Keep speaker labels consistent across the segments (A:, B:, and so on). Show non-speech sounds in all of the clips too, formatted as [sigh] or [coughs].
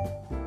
A: Bye.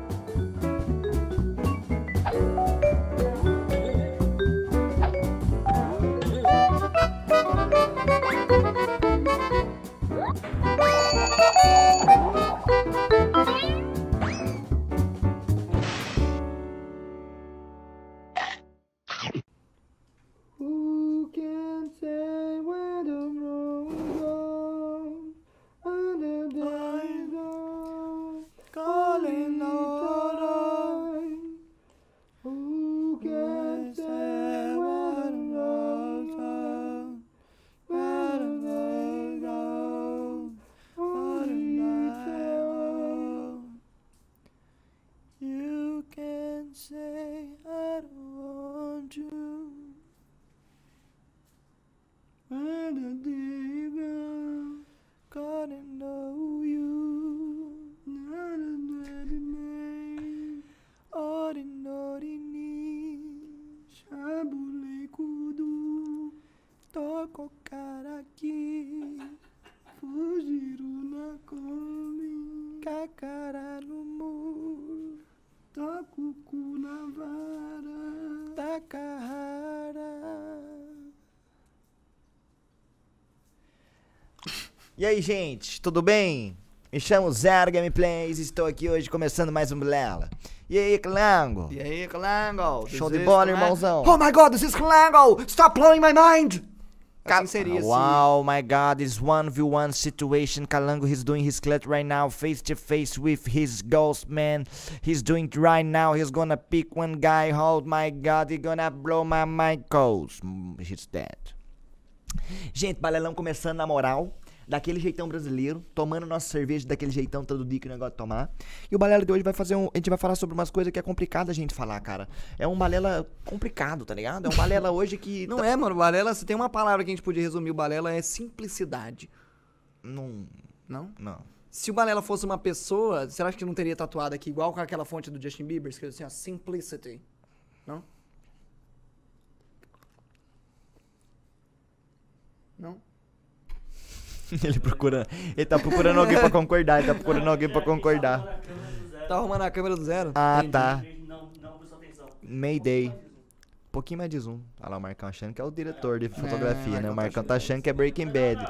A: Vou cara aqui, fugir na colinha. cacara no muro, toco o cu na vara, taca rara.
B: E aí, gente, tudo bem? Me chamo Zero Gameplays e estou aqui hoje começando mais um Bilela. E aí, Clango? E aí, Clango? Show de bola, né? irmãozão. Oh my god, this is Clango! Stop blowing my mind! Assim seria, assim. Wow, my God, it's one v one situation. Calango, he's doing his clutch right now, face to face with his ghost man. He's doing it right now. He's gonna pick one guy. Oh my God, he's gonna blow my mind. Mm, he's dead. Gente, balelão começando na moral daquele jeitão brasileiro, tomando nossa cerveja daquele jeitão todo dia que o negócio de tomar. E o balela de hoje vai fazer um. A gente vai falar sobre umas coisas que é complicado a gente falar, cara. É um balela complicado, tá ligado? É um balela [laughs] hoje que. Não tá... é, mano. Balela, se tem uma palavra que a gente podia resumir o balela, é simplicidade. Não. Não? Não. Se o Balela fosse uma pessoa, será que não teria tatuado aqui igual com aquela fonte do Justin Bieber, escrito assim, a simplicity? Não?
A: Não? [laughs] ele procura.
B: Ele tá procurando alguém pra concordar, ele tá procurando alguém pra concordar. Tá arrumando a câmera do zero? Ah, Entendi. tá. Mayday. Um pouquinho mais de zoom. Olha lá, o Marcão achando que é o diretor de é, fotografia, é, né? O Marcão tá, tá é achando que é Breaking Bad.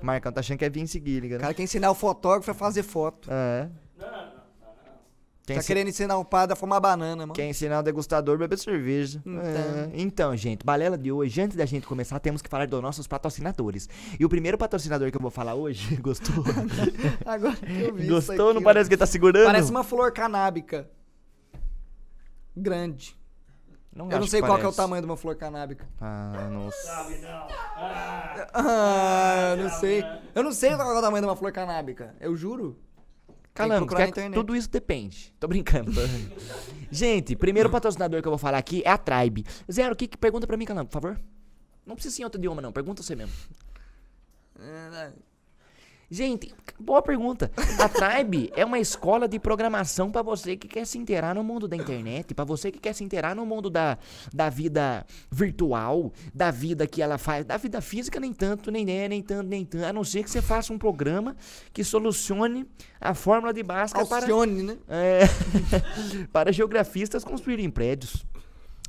B: O Marcão tá achando que é Vince Gilligan. Né? O cara quer ensinar o fotógrafo a fazer foto. É. Não, não, quem tá querendo ensinar o padre a fumar banana, mano. Quer ensinar é o degustador a beber cerveja. Então. É. então, gente, balela de hoje, antes da gente começar, temos que falar dos nossos patrocinadores. E o primeiro patrocinador que eu vou falar hoje, [laughs] gostou? [laughs] Agora que eu vi Gostou? Aqui, não parece que tá segurando? Parece uma flor canábica. Grande. Não eu não sei qual é o tamanho de uma flor canábica. Ah, não ah eu não sei. Eu não sei qual é o tamanho de uma flor canábica. Eu juro. Calando, que tudo isso depende. [laughs] Tô brincando. gente, primeiro patrocinador que eu vou falar aqui é a Tribe. Zero, o que, que pergunta pra mim, Calando, por favor? Não precisa ser em outro idioma, não. Pergunta você mesmo. É, né? Gente, boa pergunta. A Tribe é uma escola de programação para você que quer se inteirar no mundo da internet, para você que quer se inteirar no mundo da, da vida virtual, da vida que ela faz, da vida física nem tanto, nem nem, né, nem tanto, nem tanto, a não ser que você faça um programa que solucione a fórmula de Bhaskara Alcione, para né? É, [laughs] para geografistas construírem prédios.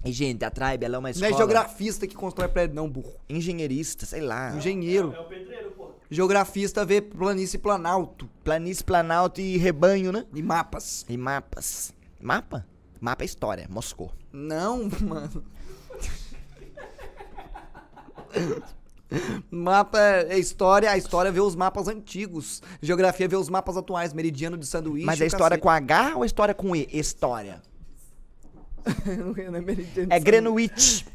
B: E, gente, a Tribe, ela é uma escola... Não é geografista que constrói prédio, não, burro. Engenheirista, sei lá. Engenheiro. é, é o pedreiro. Geografista vê planície planalto. Planície planalto e rebanho, né? E mapas. E mapas. Mapa? Mapa é história, Moscou. Não, mano. Mapa é, é história, a história vê os mapas antigos. Geografia vê os mapas atuais, meridiano de sanduíche. Mas é história cacete. com H ou é história com E? História. [laughs] é É Greenwich.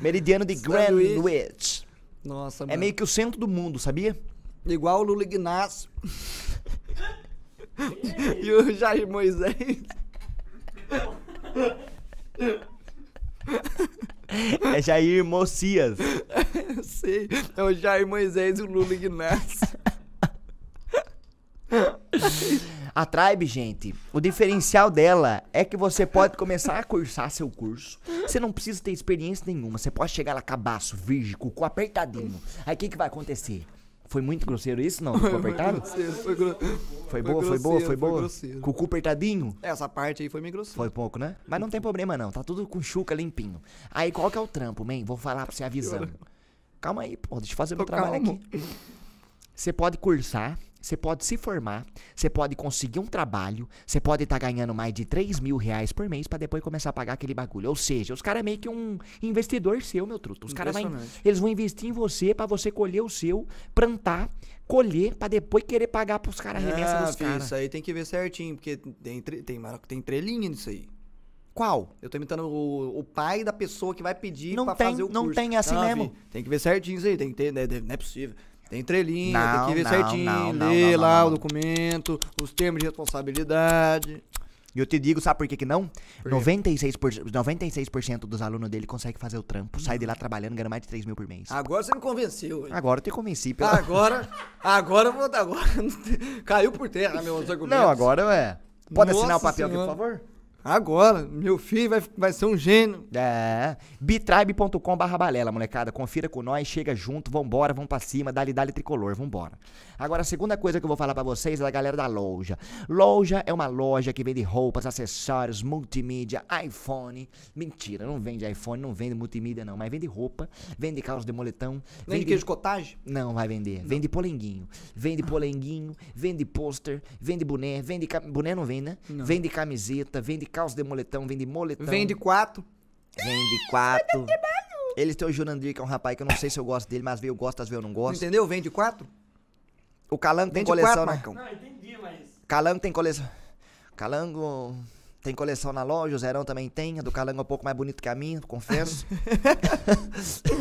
B: meridiano de Greenwich. Nossa, é mano. É meio que o centro do mundo, sabia? Igual o Lula Ignacio. e o Jair Moisés. É Jair Mocias. Eu sei. É o Jair Moisés e o Lula Ignacio. [laughs] A Tribe, gente, o diferencial dela é que você pode começar a cursar seu curso. Você não precisa ter experiência nenhuma. Você pode chegar lá cabaço, virgem, com apertadinho. Aí o que, que vai acontecer? Foi muito grosseiro isso, não? Ficou apertado? Foi, grosseiro. foi, boa, foi boa, foi boa, foi boa. Cucu apertadinho? Essa parte aí foi meio grosseiro. Foi pouco, né? Mas não tem problema não, tá tudo com chuca limpinho. Aí qual que é o trampo, man? Vou falar pra você avisando. Calma aí, pô, deixa eu fazer Tô meu trabalho calmo. aqui. Você pode cursar você pode se formar, você pode conseguir um trabalho, você pode estar tá ganhando mais de 3 mil reais por mês para depois começar a pagar aquele bagulho. Ou seja, os caras é meio que um investidor seu, meu truto. Os caras eles vão investir em você para você colher o seu, plantar, colher para depois querer pagar pros caras ah, remessa dos caras. Isso aí tem que ver certinho, porque tem tem, tem trelinha nisso aí. Qual? Eu tô imitando o, o, pai da pessoa que vai pedir não pra tem, fazer o curso. Não tem assim ah, mesmo. tem que ver certinho isso aí, tem que ter, né, não é possível. Tem entrelinha, não, tem que ver não, certinho, não, não ler lá o documento, os termos de responsabilidade. E eu te digo, sabe por que, que não? Por 96%, 96 dos alunos dele consegue fazer o trampo, sai de lá hum. trabalhando, ganha mais de 3 mil por mês. Agora você me convenceu. Hein? Agora eu te convenci. Pela... Agora, agora, agora [laughs] caiu por terra meus argumentos. Não, agora é. Pode Nossa assinar o papel senhora. aqui, por favor? Agora, meu filho vai, vai ser um gênio. É. bitribe.com barra balela, molecada. Confira com nós, chega junto, vambora, vamos pra cima, dali, dali tricolor, vambora. Agora, a segunda coisa que eu vou falar para vocês é da galera da loja. Loja é uma loja que vende roupas, acessórios, multimídia, iPhone. Mentira, não vende iPhone, não vende multimídia, não. Mas vende roupa, vende calça de moletão. Vende, vende... queijo cottage? Não, vai vender. Não. Vende polenguinho. Vende ah. polenguinho, vende pôster, vende boné, vende... Cam... Boné não vende, né? Não. Vende camiseta, vende calça de moletão, vende moletão. Vende quatro. Vende quatro. Tá Eles têm o Jurandir, que é um rapaz que eu não sei se eu gosto dele, mas eu gosto, às vezes eu não gosto. Entendeu? Vende quatro? O Calango tem coleção, quatro, né,
A: Não, entendi, mas.
B: Calango tem coleção. Calango tem coleção na loja, o Zerão também tem. A do Calango é um pouco mais bonito que a minha, confesso.
A: [laughs]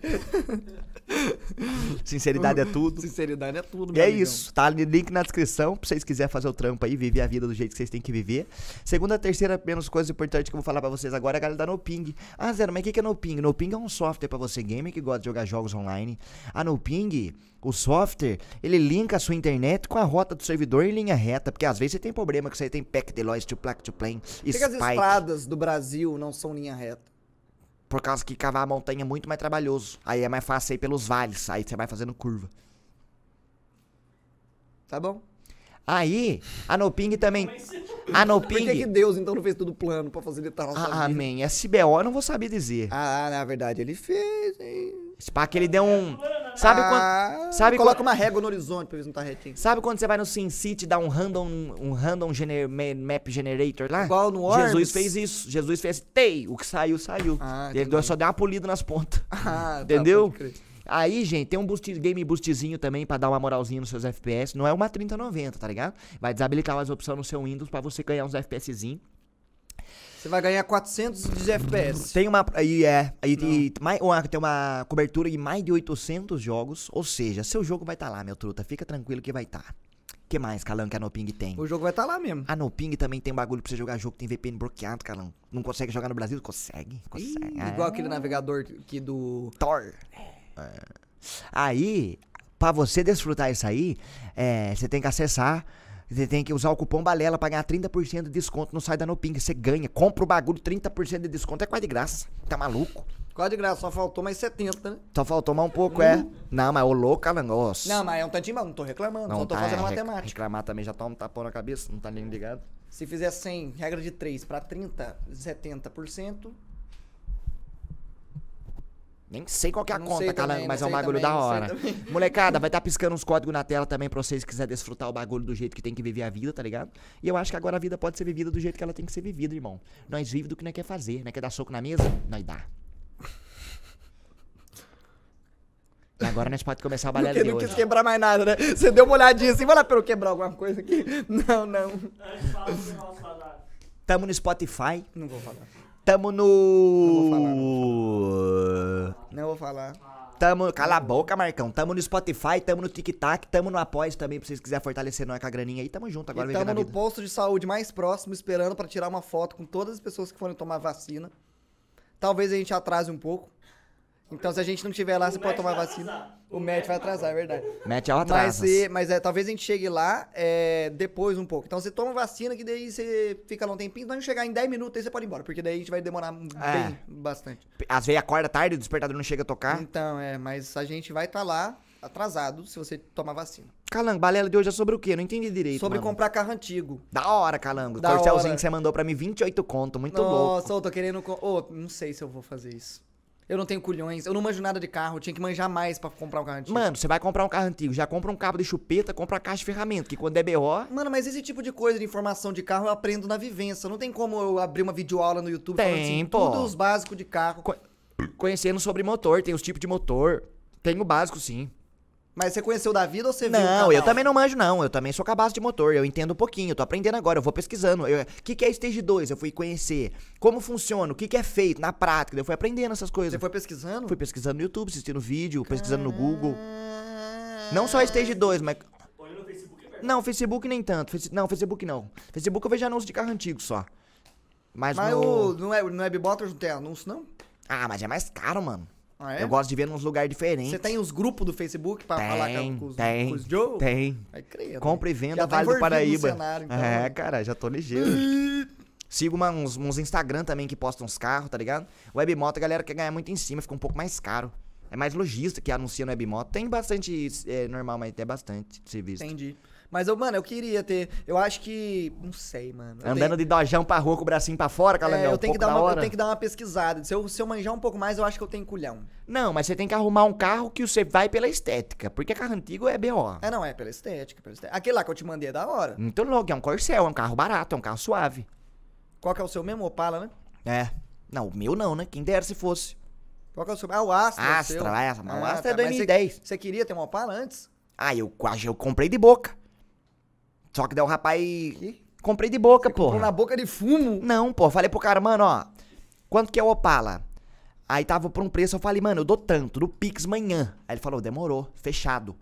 B: [laughs] Sinceridade é tudo. Sinceridade é tudo, E é isso, tá ali link na descrição, pra vocês quiserem fazer o trampo aí, viver a vida do jeito que vocês têm que viver. Segunda, terceira, menos coisa importante que eu vou falar pra vocês agora é a galera da Noping. Ah, Zero, mas o que, que é Noping? Noping é um software pra você gamer que gosta de jogar jogos online. A Noping, o software, ele linka a sua internet com a rota do servidor em linha reta, porque às vezes você tem problema que você tem pack de loss, to plaque to plane, Por que, as estradas do Brasil não são linha reta? Por causa que cavar a montanha é muito mais trabalhoso. Aí é mais fácil ir pelos vales. Aí você vai fazendo curva. Tá bom? Aí, a Noping também. A Noping. Por que, que Deus então não fez tudo plano pra facilitar a nossa ah, vida? Amém. SBO é eu não vou saber dizer. Ah, na verdade ele fez, hein? Se pá, que ele deu um. Sabe ah, quando. Sabe coloca quando, uma régua no horizonte pra se não tá retinho. Sabe quando você vai no SimCity e dá um random, um random gener, map generator lá? Igual no Orbs. Jesus fez isso. Jesus fez tei, o que saiu, saiu. Ah, ele deu, só deu uma polida nas pontas.
A: [laughs] Ah, tá, entendeu? Tá,
B: Aí, gente, tem um boost, game boostzinho também para dar uma moralzinha nos seus FPS. Não é uma 3090, tá ligado? Vai desabilitar as opções no seu Windows para você ganhar uns FPSzinho. Você vai ganhar 410 FPS. Tem uma. aí é. aí tem mais, uma, tem uma cobertura de mais de 800 jogos. Ou seja, seu jogo vai estar tá lá, meu truta. Fica tranquilo que vai estar. Tá. que mais, Calão, que a Noping tem? O jogo vai estar tá lá mesmo. A Noping também tem bagulho pra você jogar jogo, tem VPN bloqueado, Calão. Não consegue jogar no Brasil? Consegue.
A: consegue. Ih, é. Igual aquele
B: navegador que do. Tor. É. Aí, pra você desfrutar isso aí, é, você tem que acessar você tem que usar o cupom Balela para ganhar 30% de desconto no site da Noping. Você ganha, compra o bagulho, 30% de desconto é quase de graça. Tá maluco? Quase de graça, só faltou mais 70, né? Só faltou mais um pouco, é. Não, mas ô louco, Alan, nossa. Não, mas é um tantinho, mas não tô reclamando, não, só tô tá, fazendo é, matemática. Reclamar também já toma tá um tapão na cabeça, não tá nem ligado. Se fizer 100, regra de 3 para 30, 70%, nem sei qual que é a não conta, caramba, também, mas é um bagulho também, da hora. [laughs] Molecada, vai estar tá piscando uns códigos na tela também pra vocês quiserem desfrutar o bagulho do jeito que tem que viver a vida, tá ligado? E eu acho que agora a vida pode ser vivida do jeito que ela tem que ser vivida, irmão. Nós vivemos do que nós quer fazer, né? Quer dar soco na mesa? Nós dá. E agora nós pode começar a balé de não hoje. Não quis quebrar mais nada, né? Você deu uma olhadinha assim, vai lá pra eu quebrar alguma coisa aqui. [laughs] Não, não. Tamo no Spotify. Não vou falar. Tamo no. Não vou falar. Não vou falar. Tamo, cala a boca, Marcão. Tamo no Spotify, tamo no TikTok, tamo no Apoies também, pra vocês quiserem fortalecer nós com a graninha aí. Tamo junto agora, e Tamo no posto de saúde mais próximo, esperando para tirar uma foto com todas as pessoas que foram tomar vacina. Talvez a gente atrase um pouco. Então, se a gente não tiver lá, o você pode tomar vacina. O, o match vai atrasar, é verdade. Match é o atraso. Mas, mas é, talvez a gente chegue lá é, depois um pouco. Então, você toma vacina, que daí você fica lá um tempinho. Então, a gente chegar em 10 minutos, aí você pode ir embora. Porque daí a gente vai demorar é. bem, bastante. Às vezes acorda tarde, o despertador não chega a tocar. Então, é. Mas a gente vai estar tá lá atrasado se você tomar vacina. Calango, balela de hoje é sobre o quê? Não entendi direito. Sobre mano. comprar carro antigo. Da hora, Calango. Da Corcelzinho hora. que você mandou pra mim, 28 conto, muito Nossa, louco. Nossa, eu tô querendo. Ô, oh, não sei se eu vou fazer isso eu não tenho culhões, eu não manjo nada de carro, eu tinha que manjar mais pra comprar um carro antigo. Mano, você vai comprar um carro antigo, já compra um cabo de chupeta, compra a caixa de ferramenta, que quando é BO. Mano, mas esse tipo de coisa de informação de carro eu aprendo na vivência. Não tem como eu abrir uma videoaula no YouTube tem, falando assim, pô. tudo os básicos de carro. Co conhecendo sobre motor, tem os tipos de motor. Tem o básico, sim. Mas você conheceu da vida ou você viu? Não, eu também não manjo, não. Eu também sou cabaço de motor. Eu entendo um pouquinho, Eu tô aprendendo agora, eu vou pesquisando. O que, que é Stage 2? Eu fui conhecer. Como funciona, o que, que é feito na prática. Eu fui aprendendo essas coisas. Você foi pesquisando? Fui pesquisando no YouTube, assistindo vídeo, pesquisando no Google. Não só Stage 2, mas. Facebook, não, Facebook nem tanto. Não, Facebook não. Facebook eu vejo anúncio de carro antigo só. Mas, mas no... o, no, é, no é não tem anúncio, não? Ah, mas é mais caro, mano. Ah, é? Eu gosto de ver nos lugares diferentes. Você tem os grupos do Facebook pra tem, falar com, os, tem, com os Joe? Tem. Aí creio. Né? Compra e venda já tá Vale tá do Paraíba. Cenário, então, é, né? cara, já tô ligeiro. Sigo uma, uns, uns Instagram também que postam uns carros, tá ligado? Webmoto, a galera quer ganhar muito em cima, fica um pouco mais caro. É mais lojista que anuncia no Webmoto. Tem bastante é, normal, mas tem bastante serviço. Entendi. Mas, eu, mano, eu queria ter. Eu acho que. Não sei, mano. Andando tenho... de dojão pra rua com o bracinho pra fora, calangão. É, eu, tenho um hora. eu tenho que dar uma pesquisada. Se eu, se eu manjar um pouco mais, eu acho que eu tenho culhão. Não, mas você tem que arrumar um carro que você vai pela estética. Porque carro antigo é BO. É, não, é pela estética, pela estética. Aquele lá que eu te mandei é da hora. Então logo, é um corcel, é um carro barato, é um carro suave. Qual que é o seu mesmo? Opala, né? É. Não, o meu não, né? Quem dera se fosse. Qual que é o seu? Ah, o Astra. É Astra, seu. Mas ah, o Astra é 2010. Tá, Você queria ter uma Opala antes? Ah, eu quase eu comprei de boca. Só que daí o rapaz. Que? Comprei de boca, pô. Comprou na boca de fumo? Não, pô. Falei pro cara, mano, ó. Quanto que é o Opala? Aí tava por um preço, eu falei, mano, eu dou tanto, do Pix manhã. Aí ele falou, demorou, fechado.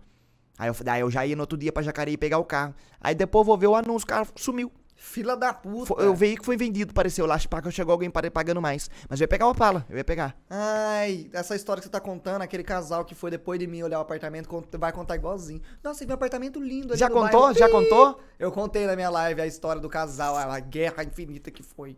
B: Aí eu, eu já ia no outro dia pra Jacareí pegar o carro. Aí depois eu vou ver o anúncio, o cara sumiu. Fila da puta. Foi, o veículo foi vendido, pareceu lá, Paca, chegou alguém pagando mais. Mas eu ia pegar o Opala, eu ia pegar. Ai, essa história que você tá contando, aquele casal que foi depois de mim olhar o apartamento, vai contar igualzinho. Nossa, meu apartamento lindo ali Já contou? Bairro. Já contou? Eu contei na minha live a história do casal, a guerra infinita que foi.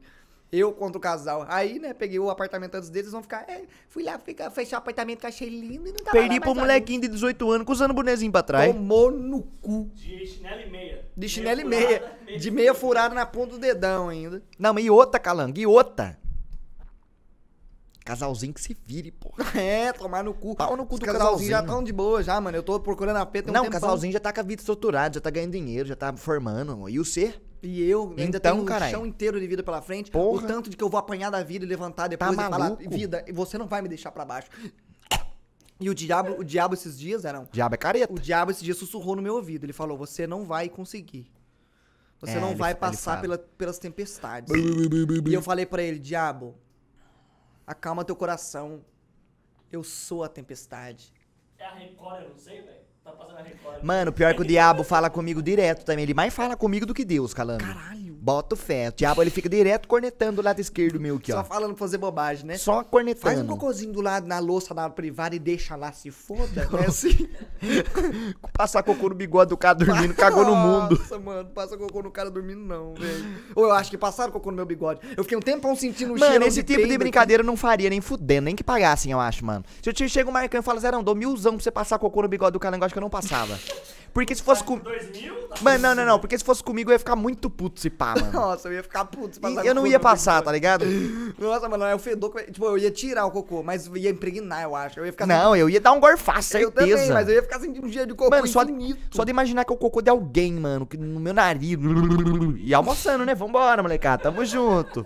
B: Eu contra o casal. Aí, né, peguei o apartamento antes deles, vão ficar. É, fui lá fica, fechar o apartamento que achei lindo e não tava Perdi lá, pro molequinho ali. de 18 anos, usando o bonezinho pra trás. Tomou no cu.
A: De chinelo e meia. De chinelo e meia. Furada, De meia furada na
B: ponta do dedão ainda. Não, mas e outra, calanga, e outra. Casalzinho que se vire, porra. [laughs] É, tomar no cu. Pau no cu Os do casalzinho. casalzinho já tão de boa já, mano. Eu tô procurando a peta um Não, o casalzinho já tá com a vida estruturada, já tá ganhando dinheiro, já tá formando. E o ser? E eu ainda então, tenho carai. um chão inteiro de vida pela frente. Porra. O tanto de que eu vou apanhar da vida e levantar depois tá e falar, vida, você não vai me deixar para baixo. E o diabo, o diabo esses dias eram. Diabo é careta. O diabo esses dias sussurrou no meu ouvido. Ele falou: Você não vai conseguir.
A: Você é, não vai passar pela,
B: pelas tempestades. e eu falei para ele: Diabo, acalma teu coração. Eu sou a tempestade.
A: É a Record, eu não sei, velho. Tá passando
B: a Record. Mano, pior que o é diabo fala comigo direto também. Ele mais fala comigo do que Deus, calando. Caralho. Bota o fé. O diabo ele fica direto cornetando do lado esquerdo meu aqui, ó. Só falando pra fazer bobagem, né? Só cornetando. Faz um cocôzinho do lado na louça da privada e deixa lá, se foda. [laughs] Não. É assim. [laughs] Passar cocô no bigode do cara dormindo, cagou no mundo. Nossa, mano, passa cocô no cara dormindo, não, velho. Ou eu acho que passaram cocô no meu bigode. Eu fiquei um tempão sentindo o mano, cheiro. Mano, esse de tipo de brincadeira eu não faria, nem fudendo, nem que pagassem, eu acho, mano. Se eu te chego Marcão e falo, Zerão, dou milzão pra você passar cocô no bigode do cara, negócio que eu não passava. Porque se fosse tá com. Tá mano, não, não, não. Porque se fosse comigo, eu ia ficar muito puto se pá, mano. [laughs] Nossa, eu ia ficar puto se passar. E eu não ia passar, tá ligado? [laughs] Nossa, mano, é o fedor. Que... Tipo, eu ia tirar o cocô, mas ia impregnar, eu acho. Eu ia ficar. Não, sentindo... eu ia dar um gorfaço, certeza. Eu também, mas eu ia ficar sentindo um dia de cocô. Mano, só, infinito. só de imaginar que é o cocô de alguém, mano, que no meu nariz. [laughs] E almoçando, né? Vambora, molecada. Tamo junto.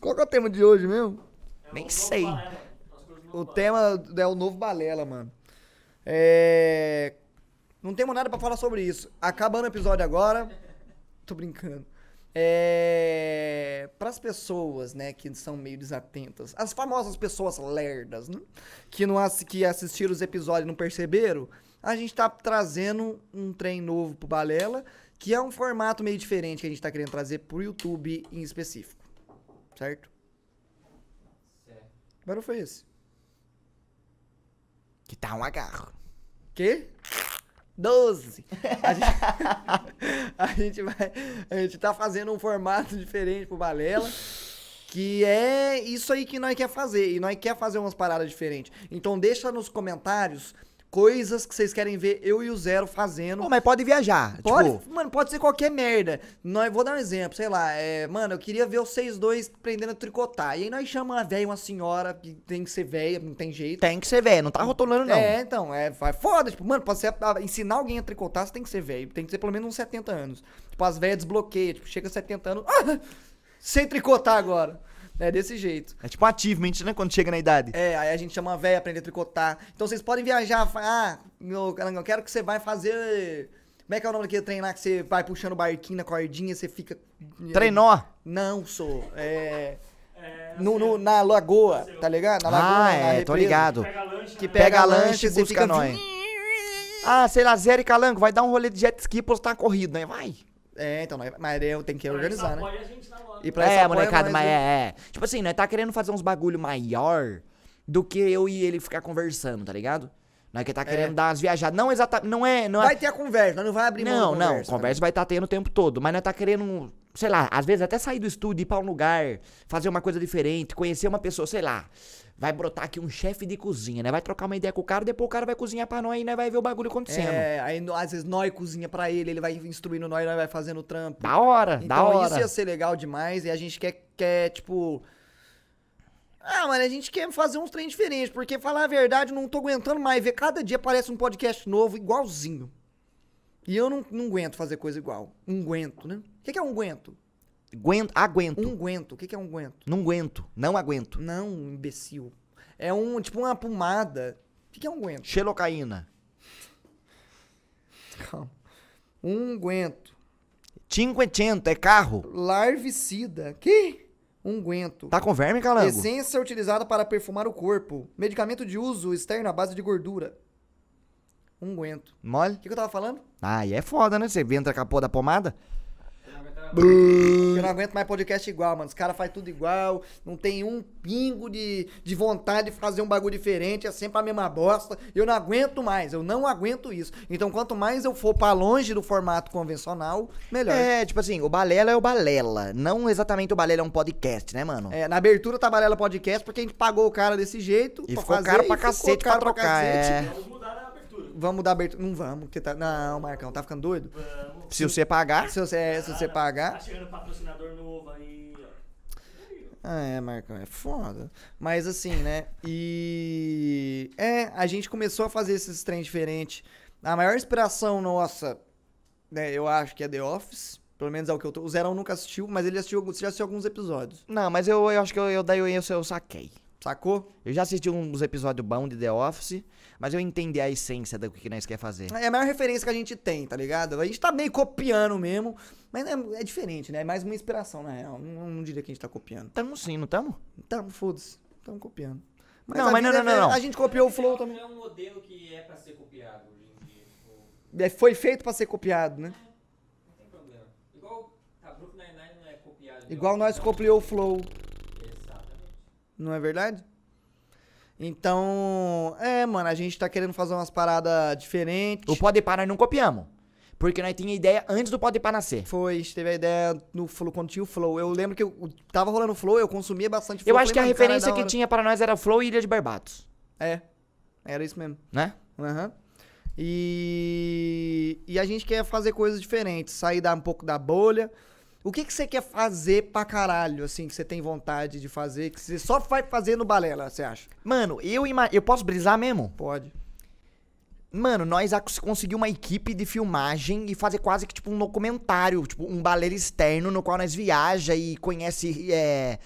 B: Qual que é o tema de hoje mesmo? É Nem sei. Balela. O tema é o novo Balela, mano. É. Não temos nada para falar sobre isso. Acabando o episódio agora. [laughs] Tô brincando. É... Para as pessoas, né, que são meio desatentas, as famosas pessoas lerdas, né, que não ass que assistiram os episódios e não perceberam, a gente tá trazendo um trem novo pro Balela, que é um formato meio diferente que a gente tá querendo trazer pro YouTube em específico. Certo? Certo. Que barulho foi esse? Que tá um agarro. Que? 12. A gente, [laughs] a gente vai. A gente tá fazendo um formato diferente pro Balela. Que é isso aí que nós quer fazer. E nós quer fazer umas paradas diferentes. Então deixa nos comentários coisas que vocês querem ver eu e o Zero fazendo. Pô, mas pode viajar. Tipo, pode, tipo... Mano, pode ser qualquer merda. Nós, vou dar um exemplo, sei lá. É, mano, eu queria ver vocês dois aprendendo a tricotar. E aí nós chamamos uma velha, uma senhora, que tem que ser velha, não tem jeito. Tem que ser velha, não tá hum. rotulando não. É, então, é, é, foda. Tipo, mano, pra você ensinar alguém a tricotar, você tem que ser velho. Tem que ser pelo menos uns 70 anos. Tipo, as velhas desbloqueiam, tipo, chega a 70 anos... [laughs] Ah, sem tricotar agora. É desse jeito. É tipo ativamente, né? Quando chega na idade. É, aí a gente chama a véia, aprender a tricotar. Então vocês podem viajar, ah, meu carangão, eu quero que você vai fazer. Como é que é o nome daquele treinar que você vai puxando o barquinho na cordinha, você fica. Treinó? Não, sou. É. É, no, no, na lagoa, tá ligado? Na ah, lagoa, ah, é, tô ligado. Que pega,
A: lanche, e pega, pega lanche, fica... nós. [laughs]
B: Ah, sei lá, Zé e Calango, vai dar um rolê de jet ski e postar uma corrida, né? Vai. É, então, mas eu tenho que organizar, né? A gente na E pra é, é molecada, mas é, é. Tipo assim, nós Tá querendo fazer uns bagulho maior do que eu e ele ficar conversando, tá ligado? Não é que tá é. querendo é. dar umas viajadas. Não, exatamente. Não é, não é. Vai ter a conversa, não vai abrir Não, não. Conversa, tá conversa vai estar tá tendo o tempo todo. Mas não tá querendo, sei lá, às vezes até sair do estúdio, ir pra um lugar, fazer uma coisa diferente, conhecer uma pessoa, sei lá vai brotar aqui um chefe de cozinha, né? Vai trocar uma ideia com o cara, depois o cara vai cozinhar pra nós e né? vai ver o bagulho acontecendo. É, aí às vezes nós cozinha pra ele, ele vai instruindo nós, nós vai fazendo o trampo. Da hora, então, da hora. isso ia ser legal demais e a gente quer, quer tipo... Ah, mano, a gente quer fazer uns trem diferentes, porque falar a verdade, eu não tô aguentando mais ver. Cada dia aparece um podcast novo, igualzinho. E eu não, não aguento fazer coisa igual. Um aguento, né? O que é um aguento? Guento, aguento. Unguento. Um o que, é um aguento? não aguento. Não aguento. Não, imbecil. É um, tipo uma pomada. O que, é um aguento? Xelocaína. Calma. Unguento. Cinquecento, é carro. Larvicida. Que? Unguento. Tá com verme, calango? Essência utilizada para perfumar o corpo. Medicamento de uso externo à base de gordura. Unguento. Mole? O que, que eu tava falando? Ah, e é foda, né? Você entra com a porra da pomada. Eu não aguento mais podcast igual, mano. Os caras fazem tudo igual, não tem um pingo de, de vontade de fazer um bagulho diferente, é sempre a mesma bosta. Eu não aguento mais, eu não aguento isso. Então, quanto mais eu for para longe do formato convencional, melhor. É, tipo assim, o Balela é o Balela. Não exatamente o Balela é um podcast, né, mano? É, na abertura tá Balela Podcast, porque a gente pagou o cara desse jeito. E pra ficou fazer, caro pra cacete, caro pra trocar. Cacete. É vamos dar abertura. Não vamos, porque tá. Não, Marcão, tá ficando doido? Vamos. Se você pagar. Se você, é, se você pagar. Tá
A: chegando patrocinador novo aí,
B: ah, é, Marcão, é foda. Mas assim, né? E. É, a gente começou a fazer esses trem diferentes. A maior inspiração nossa, né, eu acho que é The Office. Pelo menos é o que eu tô. O Zerão nunca assistiu, mas ele assistiu, já assistiu alguns episódios. Não, mas eu, eu acho que eu, eu daí eu, eu saquei. Sacou? Eu já assisti uns episódios bons de The Office, mas eu entendi a essência do que nós
A: quer fazer. É
B: a maior referência que a gente tem, tá ligado? A gente tá meio copiando mesmo, mas é, é diferente, né? É mais uma inspiração, na real. Não, não, diria que a gente tá copiando. Tamo sim, não tamo? Tamo, foda-se. Tamo copiando. Mas não, mas é não, não, não, é, não. A gente copiou o Flow também. É um modelo que é pra ser copiado hoje em dia. É, foi feito pra ser copiado, né? Não tem problema. Igual a tá, Brooklyn 99 não é copiado. Igual nós copiou o Flow. Não é verdade? Então, é, mano, a gente tá querendo fazer umas paradas diferentes. O Pode Parar não copiamos. Porque nós tinha ideia antes do Pode Parar nascer. Foi, a gente teve a ideia no Flow, quando tinha o Flow. Eu lembro que eu tava rolando Flow, eu consumia bastante Flow. Eu acho que a cara, referência que tinha para nós era Flow e Ilha de Barbados, É, era isso mesmo. né? Aham. E, e a gente quer fazer coisas diferentes, sair da, um pouco da bolha, o que, que você quer fazer pra caralho, assim, que você tem vontade de fazer, que você só vai fazer no balela, você acha? Mano, eu, eu posso brisar mesmo? Pode. Mano, nós conseguimos uma equipe de filmagem e fazer quase que tipo um documentário, tipo um balela externo no qual nós viaja e conhece é,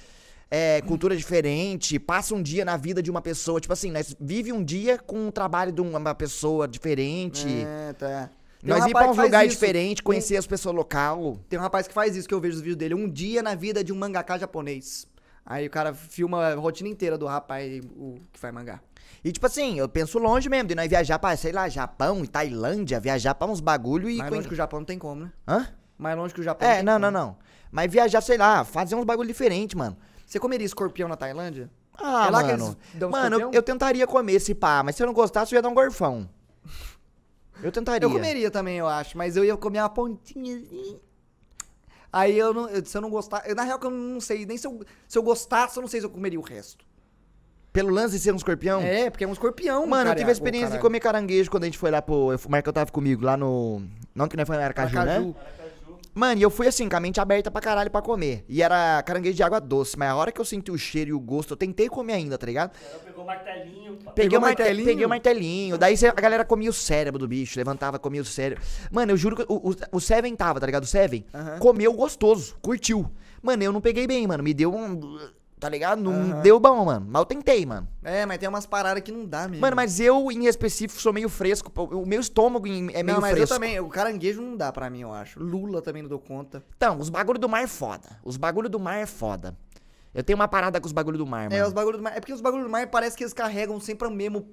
B: é, cultura diferente, passa um dia na vida de uma pessoa, tipo assim, nós vive um dia com o trabalho de uma pessoa diferente. É, tá.
A: Tem Nós um ir pra um lugar diferentes, diferente, conhecer
B: as pessoas local. Tem um rapaz que faz isso, que eu vejo os vídeos dele. Um dia na vida de um mangaká japonês. Aí o cara filma a rotina inteira do rapaz o, que faz mangá. E tipo assim, eu penso longe mesmo, de nós viajar pra, sei lá, Japão e Tailândia, viajar pra uns bagulho e. Mais longe que o Japão não tem como, né? Hã? Mais longe que o Japão. É, não, não, não, não. Mas viajar, sei lá, fazer uns bagulho diferente, mano. Você comeria escorpião na Tailândia?
A: Ah, é mano. mano, eu,
B: eu, tentaria comer esse pá, mas se eu não gostasse, eu ia dar um gorfão. Eu tentaria. Eu comeria também, eu acho, mas eu ia comer uma pontinha. Aí eu não, se eu não gostar, eu, na real que eu não sei, nem se eu, se eu gostasse, eu não sei se eu comeria o resto. Pelo lance de ser um escorpião? É, porque é um escorpião. Mano, eu tive a experiência de comer caranguejo quando a gente foi lá pro. O Marco tava comigo, lá no. Não que não foi em Aracaju, Aracaju. né? Aracaju. Mano, e eu fui assim, com a mente aberta pra caralho pra comer. E era caranguejo de água doce, mas a hora que eu senti o cheiro e o gosto, eu tentei comer ainda, tá ligado? Ela pegou o
A: martelinho. Peguei o martelinho? Peguei o
B: martelinho. Daí a galera comia o cérebro do bicho, levantava, comia o cérebro. Mano, eu juro que o, o, o Seven tava, tá ligado? O Seven uhum. comeu gostoso, curtiu. Mano, eu não peguei bem, mano. Me deu um. Tá ligado? Não uhum. deu bom, mano. Mas eu tentei, mano. É, mas tem umas paradas que não dá mesmo. Mano, mas eu, em específico, sou meio fresco. O meu estômago é meio fresco. Não, mas fresco. eu também. O caranguejo não dá pra mim, eu acho. Lula também não dou conta. Então, os bagulho do mar é foda. Os bagulho do mar é foda. Eu tenho uma parada com os bagulho do mar, é, mano. É, os bagulho do mar. É porque os bagulho do mar parece que eles carregam sempre o mesmo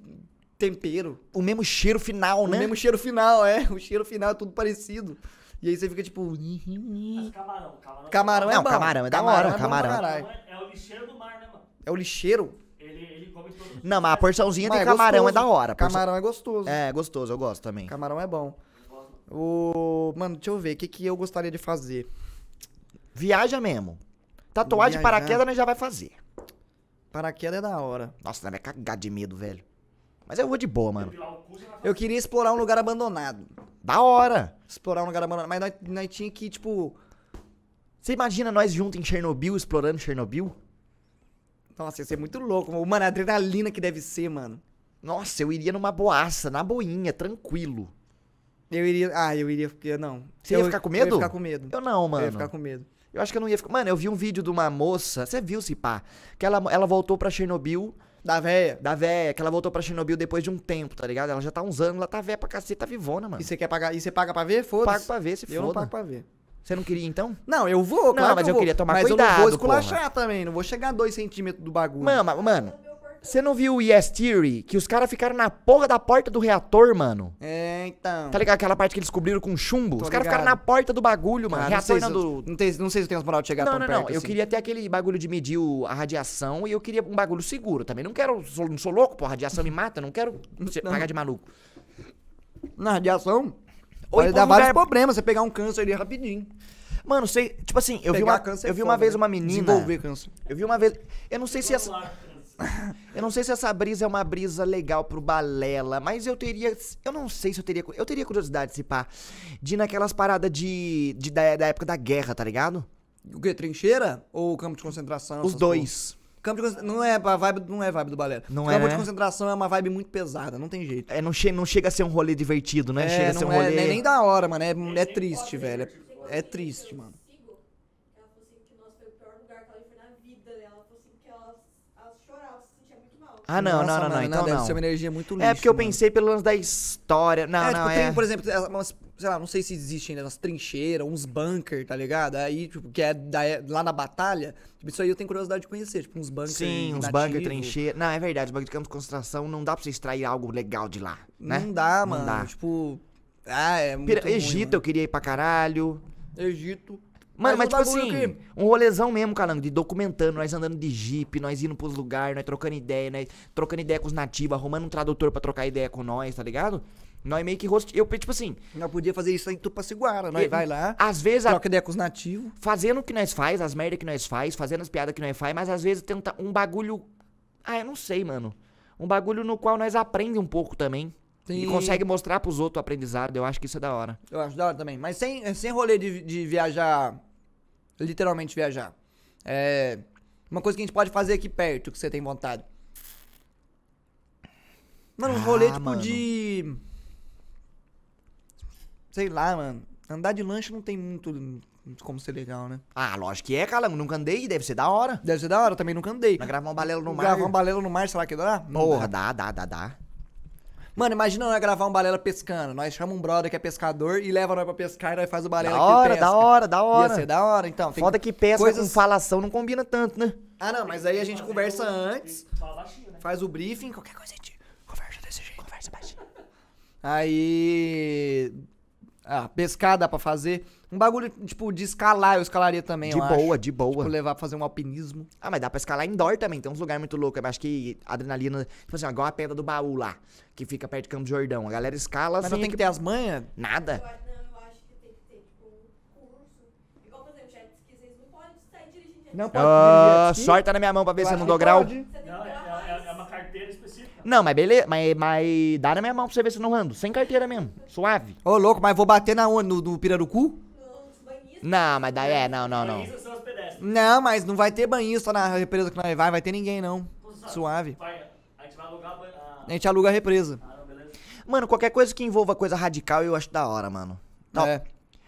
B: tempero. O mesmo cheiro final, né? O mesmo cheiro final, é. [laughs] O cheiro final é tudo parecido. E aí você fica tipo. Mas camarão, camarão. É camarão é bom. camarão é da hora, é camarão.
A: É o lixeiro do mar, né,
B: mano? É o lixeiro?
A: Não, mas a porçãozinha Mas de é camarão é da hora. porção- Camarão
B: é gostoso. É, gostoso, eu gosto também. Camarão é bom. O... Mano, deixa eu ver. O que, que eu gostaria de fazer? Viaja mesmo. Tatuagem de paraquedas nós né, já vai fazer. Paraquedas é da hora. Nossa, vai cagar de medo, velho. Mas eu vou de boa, mano. Eu queria explorar um lugar abandonado. Da hora explorar um lugar abandonado. Mas nós, nós tinha que, tipo. Você imagina nós juntos em Chernobyl, explorando Chernobyl? Nossa, ia ser muito louco. Mano, a adrenalina que deve ser, mano. Nossa, eu iria numa boaça, na boinha, tranquilo. Eu iria. Ah, eu iria. porque não. Você eu, ia ficar com medo? Eu ia ficar com medo. Eu não, mano. Eu ia ficar com medo. Eu acho que eu não ia ficar. Mano, eu vi um vídeo de uma moça. Você viu, Cipá? Que ela, ela voltou pra Chernobyl da véia. Da véia, que ela voltou pra Chernobyl depois de um tempo, tá ligado? Ela já tá uns anos, ela tá véia pra caceta, tá vivona, mano. E você quer pagar? E você paga pra ver? Foda-se. Pago pra ver, se foda. Eu não pago pra ver. Você não queria, então? Não, eu vou, claro Não, mas que eu, eu queria tomar mas cuidado, Mas eu não vou esculachar porra. também, não vou chegar a dois centímetros do bagulho. Mano, mano, você não viu o Yes Theory? Que os caras ficaram na porra da porta do reator, mano. É, então. Tá ligado? Aquela parte que eles cobriram com chumbo. Tô os caras ficaram na porta do bagulho, mano. Cara, reator não sei, do... não, tem, não sei se tem as moral de chegar não, tão não, perto Não, não, assim. Eu queria ter aquele bagulho de medir o, a radiação e eu queria um bagulho seguro também. Não quero... Sou, não sou louco, pô. A radiação me [laughs] mata. Não quero não. pagar de maluco. Na radiação... Pode dar vários lugar... problemas. Você pegar um câncer ali rapidinho. Mano, sei... Tipo assim, eu Pegar vi uma, é eu vi uma vez né? uma menina... Desenvolver câncer. Eu vi uma vez... Eu não sei se essa... [coughs] eu não sei se essa brisa é uma brisa legal pro balela, mas eu teria. Eu não sei se eu teria. Eu teria curiosidade, se pá, de ir naquelas paradas de, de da, da, época da guerra, tá ligado? O que? Trincheira? Ou campo de concentração? Os dois. Campo de concentração não é a vibe, não é vibe do balela. Não campo é, de concentração é uma vibe muito pesada, não tem jeito. É, não, che não chega a ser um rolê divertido, né? É, chega a ser um é, rolê. É, nem, nem da hora, mano. É, é triste, velho. É, é triste, mano. Ah, não, Nossa, não, não, não, então não. Deve não. ser uma energia muito lixo, É porque eu mano. pensei pelo lance da história. Não, é, tipo, não, tipo, é... tem, por exemplo, é, umas, sei lá, não sei se existem ainda, umas trincheiras, uns bunker, tá ligado? Aí, tipo, que é da, é, lá na batalha. Tipo, isso aí eu tenho curiosidade de conhecer, tipo, uns bunker Sim, uns bunker, trincheira. Não, é verdade, os bunker de campo de concentração não dá pra você extrair algo legal de lá, né? Não dá, não mano. Dá. Tipo... Ah, é muito Pira, Egito eu queria ir pra caralho. Egito... Mano, mas, mas tipo assim, que... um rolezão mesmo, calando de documentando, nós andando de jeep, nós indo pros lugares, nós trocando ideia, nós trocando ideia com os nativos, arrumando um tradutor para trocar ideia com nós, tá ligado? Nós meio que rosto. Eu, tipo assim. Nós podia fazer isso em Tupaciguara. Nós e, vai lá. Às vezes. Troca a, ideia com os nativos. Fazendo o que nós faz, as merdas que nós faz, fazendo as piadas que nós faz, mas às vezes tenta um bagulho. Ah, eu não sei, mano. Um bagulho no qual nós aprende um pouco também. Sim. E consegue mostrar pros outros o aprendizado. Eu acho que isso é da hora. Eu acho da hora também. Mas sem, sem rolê de, de viajar Literalmente viajar. É uma coisa que a gente pode fazer aqui perto, que você tem vontade.
A: Mano, um ah, rolê tipo mano.
B: de. Sei lá, mano. Andar de lanche não tem muito como ser legal, né? Ah, lógico que é, calango. Nunca andei, deve ser da hora. Deve ser da hora, também nunca andei. Mas gravar um balelo no mar. Gravar um balelo no mar, sei lá que dá? Não Porra, dá, dá, dá, dá. Mano, imagina nós gravar um balela pescando. Nós chamamos um brother que é pescador e leva nós pra pescar e nós faz o balela da hora, Da hora, da hora, da hora. da hora, então. Tem Foda que pesca coisas... com falação não combina tanto, né? Ah, não, mas aí a gente conversa antes, né? faz o briefing, qualquer coisa a gente conversa desse jeito. Conversa baixinho. Aí a pescar dá pra fazer. Um bagulho, tipo, de escalar, eu escalaria também, De eu boa, acho. de boa. Tipo, levar pra fazer um alpinismo. Ah, mas dá pra escalar indoor também. Tem uns lugares muito loucos. Eu acho que adrenalina. Tipo assim, ó, igual a pedra do baú lá, que fica perto de Campo Jordão. A galera escala. Mas não assim tem que ter as manhas? Nada. não,
A: eu acho que tem que ter, tipo, curso. Igual, não dirigindo Não pode. Ah, sorte na minha mão pra ver se eu não dou grau.
B: Não, mas beleza, mas, mas dá na minha mão pra você ver se eu não ando. Sem carteira mesmo, suave. Ô, louco, mas vou bater na onde? No, no pirarucu? Não, mas daí é, não, não, não. Banhistas são Não, mas não vai ter banhista na represa que nós vai, vai ter ninguém não. Suave. a gente vai alugar a a- gente aluga a represa. Ah, mano, qualquer coisa que envolva coisa radical eu acho da hora, mano. Top. É.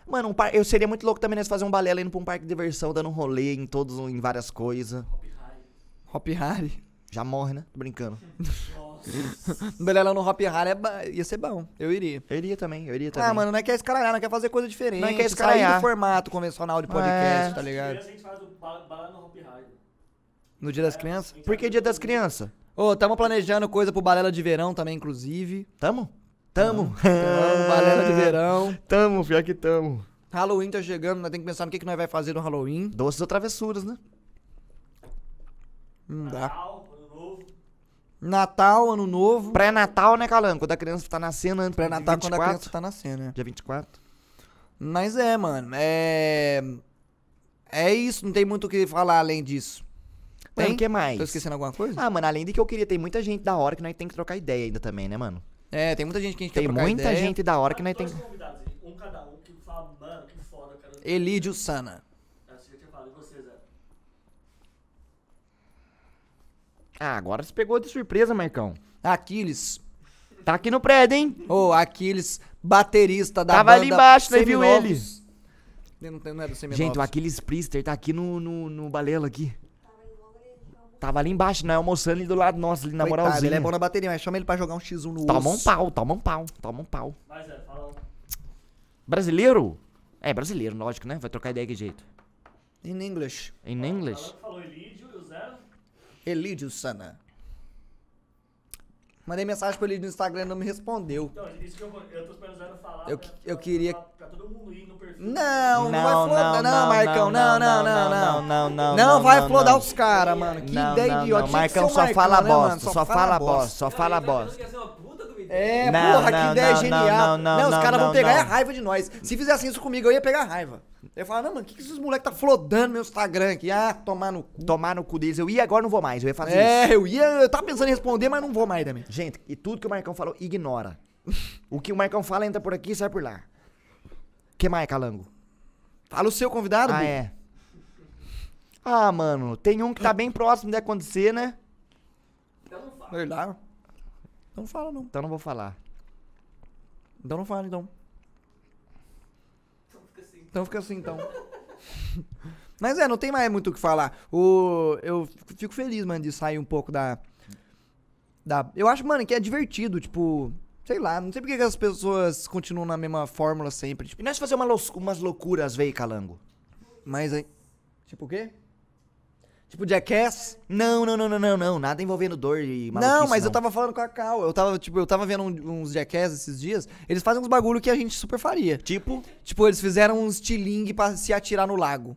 B: Mano, um par... eu seria muito louco também nós né, fazer um balela indo pra um parque de diversão, dando um rolê em todos, em várias coisas. Hop Harry. Hop Harry. Já morre, né? Tô brincando. [laughs] Belelão no Hop Hard é ia ser bom. Eu iria. Eu iria também, eu iria ah, também. Ah, mano, não é que é escalar, não é quer é fazer coisa diferente. Não é que é escaralhar. do formato convencional de podcast, é. tá ligado? A
A: gente faz o balada no Hop
B: No Dia das Crianças? É, Por que Dia das Crianças? Ô, oh, tamo planejando coisa pro Balela de Verão também, inclusive. Tamo? Tamo. Tamo, Balela de Verão. [laughs] Tamo, pior que tamo. Halloween tá chegando, nós temos que pensar no que, que nós vai fazer no Halloween. Doces ou travessuras, né? Não dá. Natal, ano novo. Pré-natal, né, Calanco? Quando a criança tá nascendo antes Pré-natal quando a criança tá nascendo, né? Dia 24. Mas é, mano. É. É isso, não tem muito o que falar além disso. Tem? o que mais? Tô esquecendo alguma coisa? Ah, mano, além de que eu queria, tem muita gente da hora que nós tem que trocar ideia ainda também, né, mano? É, tem muita gente que a gente tem quer trocar ideia. Tem muita gente da hora que nós tem. Dois convidados, um cada um, que
A: fala, mano, que foda, cara. Elídio
B: Sana. Ah, agora você pegou de surpresa, Marcão. Aquiles. Tá aqui no prédio, hein? Ô, Aquiles, baterista da Tava banda ali embaixo, né, viu ele. Não, não é Gente, o Aquiles Priester tá aqui no, no, no balelo aqui. Tava ali embaixo, né? Almoçando ali do lado nosso, ali na Coitado, moralzinha. ele é bom na bateria, mas chama ele pra jogar um X1 no Toma um pau, toma um pau, toma um pau.
A: Mas é, fala.
B: Brasileiro? É, brasileiro, lógico, né? Vai trocar ideia que jeito. In English. In English? Falou, falou ele Elídio Sana. Mandei mensagem pro Elidio no Instagram, não me respondeu. Então,
A: ele disse que eu, eu tô
B: esperando falar. Eu, pra, eu queria. Pra, pra todo mundo ir no perfil. Não, não, não vai flodar. Não, não, Marcão, não, não, não, não. Não, não, não. vai flodar os caras, mano. Que não, ideia idiota. Marcão, só fala bosta, só fala bosta, só fala bosta. É, porra, que ideia genial. Não, os caras vão pegar raiva de nós. Se fizessem isso comigo, eu ia pegar raiva. Eu falava, não, mano, o que, que esses moleques tá flodando meu Instagram aqui? Ah, tomar no cu. Tomar no cu deles. Eu ia agora não vou mais. Eu ia fazer é, isso. eu ia. Eu tava pensando em responder, mas não vou mais também. Gente, e tudo que o Marcão falou, ignora. [laughs] o que o Marcão fala entra por aqui e sai por lá. que mais, Calango? Fala o seu convidado, Ah, é. Ah, mano, tem um que tá bem próximo de acontecer, né? Então não fala. Verdade. Não fala, não. Então não vou falar. Então não fala, então. Então fica assim, então. [laughs] Mas é, não tem mais muito o que falar. O, eu fico feliz, mano, de sair um pouco da. da eu acho, mano, que é divertido, tipo. Sei lá, não sei porque que as pessoas continuam na mesma fórmula sempre. Tipo. E nós fazer uma umas loucuras, veio, calango. Mas aí. Tipo o quê? Tipo Jackass? Não, não, não, não, não, não. Nada envolvendo dor e maluquice, Não, mas eu tava falando com a Cal. Eu tava, tipo, eu tava vendo um- uns Jackass esses dias. Eles fazem uns bagulho que a gente super faria. Tipo, Tipo, eles fizeram uns tilingue pra se atirar no lago.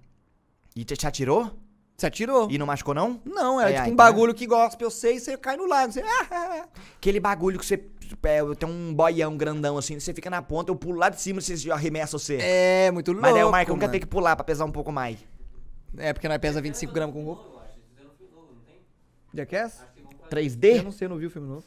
B: e te, te atirou? Se atirou? E não machucou, não? Não, era Ai, tipo ai, um então. bagulho que gosta eu sei, e você cai no lago. Você... Ah, ah, ah. Aquele bagulho que você. Tipo, é, tem um boião grandão assim, você fica na ponta, eu pulo lá de cima e você arremessa você. É, muito louco. Mas é o Michael nunca tem que pular pra pesar um pouco mais. É porque nós pesa 25 gramas com roupa. Jackass? 3D? Eu não sei, eu não vi o filme novo.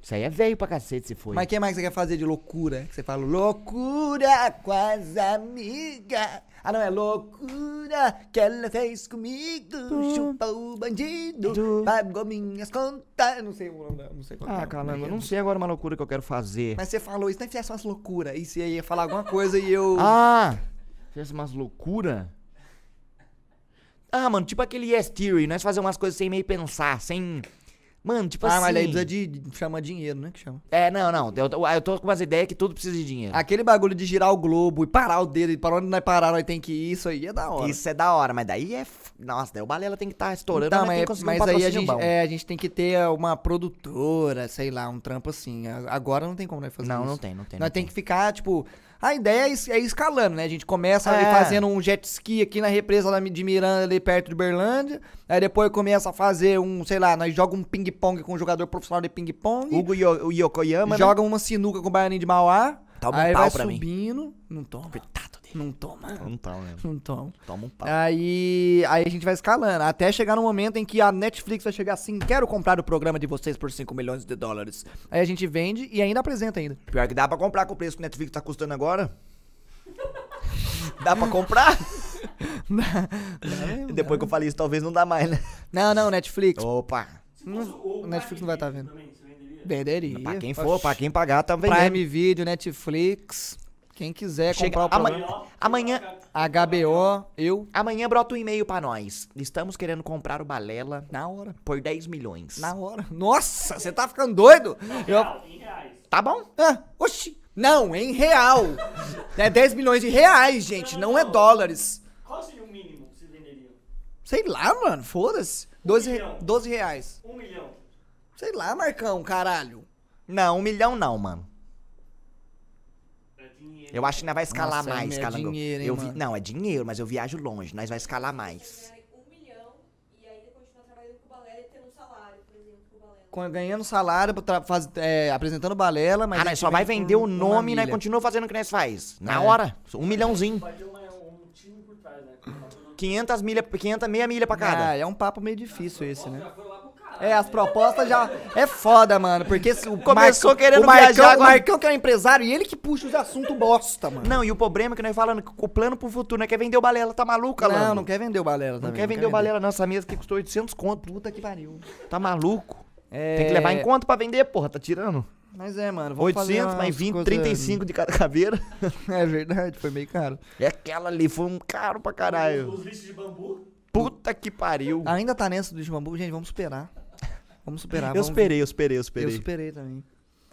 B: Isso aí é velho pra cacete se foi. Mas o que mais você quer fazer de loucura? Que você fala loucura com as amigas. Ah, não, é loucura que ela fez comigo. Chupa o bandido, pagou minhas contas. Eu não sei o nome Não sei qual Ah, é, caramba, eu não sei agora uma loucura que eu quero fazer. Mas você falou isso, nem fizesse umas loucuras. E você ia falar alguma coisa e eu. Ah! Fizesse umas loucuras? Ah, mano, tipo aquele Yes Theory, nós fazer umas coisas sem meio pensar, sem. Mano, tipo ah, assim. Ah, mas daí precisa de, chama dinheiro, né? Que chama. É, não, não. Eu, tô, eu tô com umas ideias que tudo precisa de dinheiro. Aquele bagulho de girar o globo e parar o dedo, e para onde nós parar, nós tem que ir, isso aí é da hora. Isso é da hora, mas daí é. Nossa, daí o balela tem que estar tá estourando. Então, mas, mas, é, mas um aí a gente, é, a gente tem que ter uma produtora, sei lá, um trampo assim. Agora não tem como nós fazer não, isso. Não, não tem, não tem. Nós não tem que ficar, tipo. A ideia é, é escalando, né? A gente começa é. fazendo um jet ski aqui na represa de Miranda, ali perto de Berlândia. Aí depois começa a fazer um, sei lá, nós joga um ping-pong com um jogador profissional de ping-pong. Hugo Yo Yokoyama. Né? Joga né? uma sinuca com o Baianinho de Mauá. Toma aí um pau vai pra subindo. Mim. Não toma. Coitado. Não toma. Não toma, mesmo. Né? Não toma. Toma um pau. Aí, aí a gente vai escalando, até chegar no momento em que a Netflix vai chegar assim, quero comprar o programa de vocês por 5 milhões de dólares. Aí a gente vende e ainda apresenta ainda. Pior que dá pra comprar com o preço que o Netflix tá custando agora. dá pra comprar? não, [laughs] [laughs] Depois não. que eu falei isso, talvez não dá mais, né? Não, não, Netflix. Opa. Não, o né, Netflix não vai estar tá vendo. Também, Venderia. Pra quem for, pra quem pagar, tá vendendo. Prime Video, Netflix. Quem quiser Chega, comprar o programa. Amanhã, HBO, eu. Amanhã brota um e-mail pra nós. Estamos querendo comprar o Balela. Na hora. Por 10 milhões. Na hora. Nossa, você tá ficando doido? Eu... Em reais. Tá bom? Ah, oxi. Não, em real. é 10 milhões de reais, gente. Não, é não, não é dólares. Qual seria o mínimo que vocês venderiam? Sei lá, mano. Foda-se. Um 12, re... 12 reais. Um milhão. Sei lá, Marcão, caralho. Não, um milhão não, mano. Eu acho que nós vai escalar Nossa, é mais, é Calango. Dinheiro, hein, eu vi... Não, é dinheiro, mas eu viajo longe. Nós vai escalar mais. ganhando salário, faz, é, apresentando balela, mas. Ah, nós só vai vender o nome e né, continua fazendo o que nós faz. Na é. hora. Um milhãozinho. 500 né? milha, 500, meia milha pra cada. Ah, é um papo meio difícil esse, né? É, as propostas já é foda, mano. Porque o começou Marco, querendo o Marcão, viajar, agora... o Marcão que é um empresário e ele que puxa os assuntos bosta, mano. Não, e o problema é que nós falando que o plano pro futuro não é quer vender o balela, tá maluco, Não, mano? não quer vender o balela, Não, quer, não vender quer vender o balela, não. Essa mesa que custou 800 conto. Puta que pariu. Tá maluco? É... Tem que levar em conta pra vender, porra, tá tirando. Mas é, mano. 800 mais 20, coisa... 35 de cada caveira. [laughs] É verdade, foi meio caro. E aquela ali foi um caro pra caralho. Os
A: lixos de bambu?
B: Puta que pariu. Ainda tá nessa do lixo de bambu, gente, vamos esperar. Vamos superar. Eu vamos superei, ver. eu superei, eu superei. Eu superei também.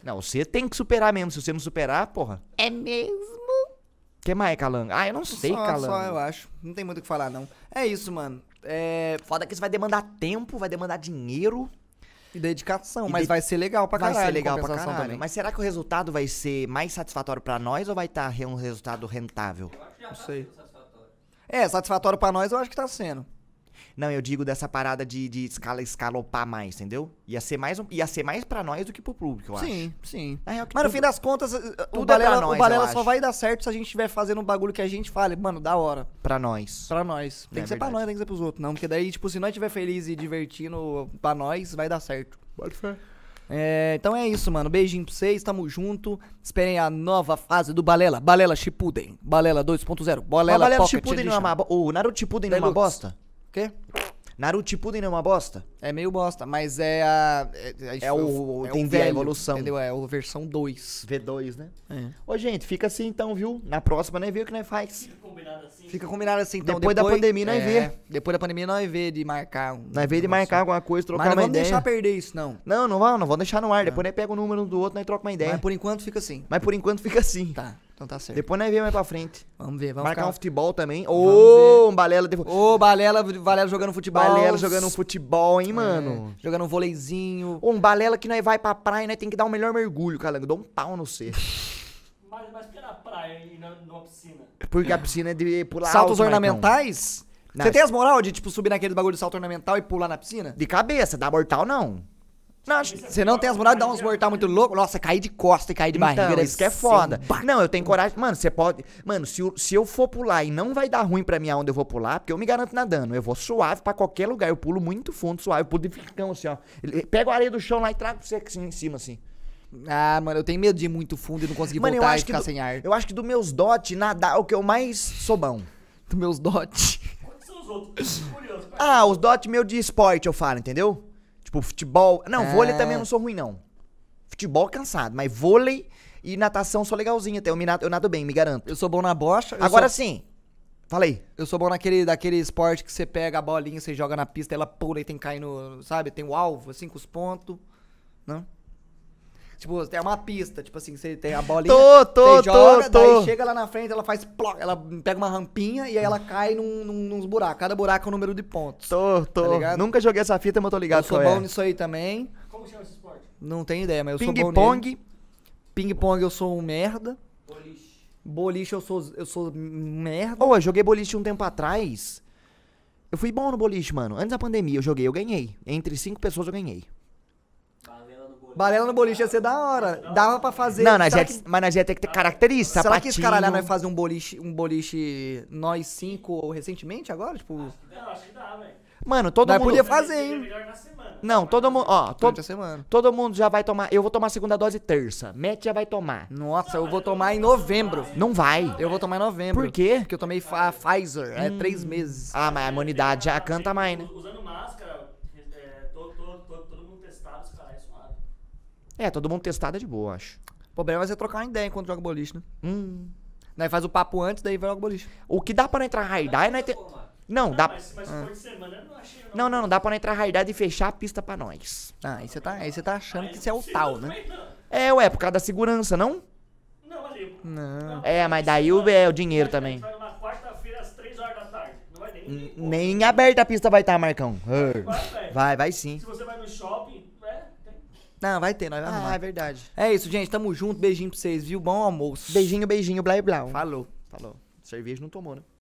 B: Não, você tem que superar mesmo. Se você não superar, porra. É mesmo? O que mais, Calanga? Ah, eu não sei, só, Calanga. Só eu acho. Não tem muito o que falar, não. É isso, mano. É... Foda que isso vai demandar tempo, vai demandar dinheiro. E dedicação, e mas de... vai ser legal pra caralho. Vai ser legal pra caralho. Também. Mas será que o resultado vai ser mais satisfatório pra nós ou vai tá estar um resultado rentável? Eu acho que já não tá sei. Satisfatório. É, satisfatório pra nós eu acho que tá sendo. Não, eu digo dessa parada de, de escala, escalopar mais, entendeu? Ia ser mais, um, ia ser mais pra nós do que pro público, eu sim, acho. Sim, sim. Mas no fim das contas, eh, eh, o é Balela, é nós, o Balela só acho. vai dar certo se a gente estiver fazendo um bagulho que a gente fale, mano, da hora. Pra nós. Pra nós. Tem que é ser verdade. pra nós, tem que ser pros outros, não. Porque daí, tipo, se nós estiver feliz e divertindo pra nós, vai dar certo. Pode ser. É, então é isso, mano. Beijinho pra vocês, tamo junto. Esperem a nova fase do Balela. Balela Chipuden Balela 2.0. Balela, Balela Pocket é não é uma... O Naruto Chipuden não é uma bosta? quê? Naruto Shippuden é uma bosta? É meio bosta, mas é a. É, é, é o, o, é o velho, a evolução. Entendeu? É a versão 2. V2, né? É. Ô, gente, fica assim então, viu? Na próxima nós né, vê o que nós faz. Fica combinado assim. Fica combinado assim então. Depois, depois da pandemia nós é, vê. Depois da pandemia nós vê de marcar. Um, nós vê de marcar alguma coisa, trocar uma ideia. Mas não vamos deixar perder isso, não. Não, não vamos, não vamos deixar no ar. Não. Depois nós pega o número do outro, nós troca uma ideia. Mas por enquanto fica assim. Mas por enquanto fica assim. Tá. Então tá certo. Depois nós vemos mais pra frente. Vamos ver, vamos Marcar ficar... um futebol também. Ô, oh, um Balela depois. Ô, oh, Balela, Balela jogando futebol. Balela jogando futebol, hein, é, mano? É, jogando um voleizinho. Ô, um Balela que nós vai pra praia e nós tem que dar o um melhor mergulho, Eu Dou um pau no C.
A: [laughs] mas, mas por que na praia e na, numa piscina? É porque a piscina
B: é de pular Saltos alto, ornamentais? Você tem as moral de, tipo, subir naquele bagulho de salto ornamental e pular na piscina? De cabeça, dá mortal não. Não, você não tem as muralhas, dá uns mortais muito louco. Nossa, cair de costa e cair de então, barriga. Isso que é foda. Não, eu tenho coragem. Mano, você pode. Mano, se, eu, se eu for pular e não vai dar ruim pra mim aonde eu vou pular, porque eu me garanto nadando. Eu vou suave pra qualquer lugar. Eu pulo muito fundo, suave. Eu pulo de ficão, assim, ó. Pego a areia do chão lá e trago pra você assim, em cima, assim. Ah, mano, eu tenho medo de ir muito fundo e não conseguir mano, voltar e ficar do, sem ar. Eu acho que dos meus dotes, nadar é o que eu mais sou bom. Dos meus dotes. Quantos são os outros? Curioso, ah, os dotes meu de esporte, eu falo, entendeu? Tipo, futebol. Não, é. vôlei também eu é. não sou ruim, não. Futebol cansado, mas vôlei e natação sou legalzinho até. Eu, me nato, eu nado bem, me garanto. Eu sou bom na bocha. Agora sou... sim. Falei. Eu sou bom naquele daquele esporte que você pega a bolinha, você joga na pista, ela pula e tem que cair no. Sabe? Tem o alvo, assim, com os pontos. Não? Né? Tipo, é uma pista, tipo assim, você tem a bolinha, tô, tô, você joga, tô, tô. daí chega lá na frente, ela faz ploc, ela pega uma rampinha e aí ela cai num, num, num buracos. Cada buraco é um número de pontos. Tô, tô. Tá Nunca joguei essa fita, mas tô ligado. Eu sou bom é. nisso aí também.
A: Como chama esse esporte?
B: Não tenho ideia, mas eu Ping sou bom pong. Nele. Ping pong eu sou um merda. Boliche. Boliche eu sou, eu sou merda. Pô, oh, eu joguei boliche um tempo atrás. Eu fui bom no boliche, mano. Antes da pandemia eu joguei, eu ganhei. Entre cinco pessoas eu ganhei. Balela no boliche ia ser da hora. Dava pra fazer. Não, nós ia, que... mas nós ia ter que ter característica, Será sapatinho. que os caras lá nós fazer um boliche, um boliche nós cinco recentemente agora? Tipo... Acho que
A: dá, acho que dá, velho. Mano, todo mundo. podia fazer, hein? É
B: Não, todo mundo. Ó, semana. todo mundo já vai tomar. Eu vou tomar segunda dose terça. Matt já vai tomar. Nossa, eu vou tomar em novembro. Não vai. Eu vou tomar em novembro. Por quê? Porque eu tomei a Pfizer. É hum. É três meses. Ah, mas a imunidade já canta mais, né?
A: Usando máscara.
B: É, todo mundo testado é de boa, acho. O problema é você trocar uma ideia enquanto joga boliche, né? Hum. Daí faz o papo antes, daí vai jogar boliche. O que dá pra entrar raidar é nós ter... Não, dá. Mas, mas ah. não, não, não, não, dá pra entrar raidar e fechar a pista pra nós. Ah, aí você tá, aí você tá achando ah, que isso é o tal, né? É, ué, por causa da segurança, não? Não, ali. Não. É, mas daí o, é, o dinheiro também.
A: Na quarta-feira, às 3 horas da tarde. Não vai
B: nem. Nem aberta a pista vai estar, tá, Marcão. Vai, vai sim. Se
A: você vai no shopping.
B: Não, vai ter, nós vamos ah, arrumar. Ah, é verdade. É isso, gente. Tamo junto. Beijinho pra vocês, viu? Bom almoço. Beijinho, beijinho, blá e blá. Falou. Falou. Cerveja não tomou, né?